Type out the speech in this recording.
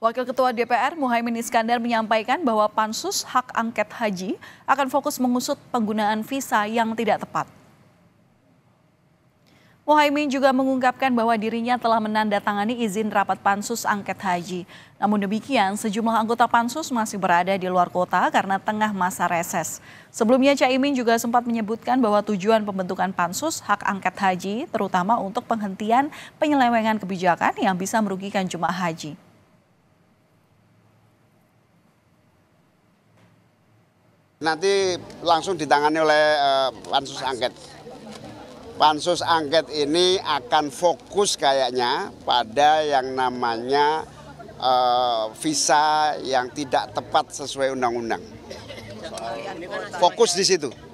Wakil Ketua DPR Muhaimin Iskandar menyampaikan bahwa pansus hak angket haji akan fokus mengusut penggunaan visa yang tidak tepat. Muhaimin juga mengungkapkan bahwa dirinya telah menandatangani izin rapat pansus angket haji. Namun demikian, sejumlah anggota pansus masih berada di luar kota karena tengah masa reses. Sebelumnya Caimin juga sempat menyebutkan bahwa tujuan pembentukan pansus hak angket haji terutama untuk penghentian penyelewengan kebijakan yang bisa merugikan jemaah haji. nanti langsung ditangani oleh eh, pansus angket. Pansus angket ini akan fokus kayaknya pada yang namanya eh, visa yang tidak tepat sesuai undang-undang. Fokus di situ.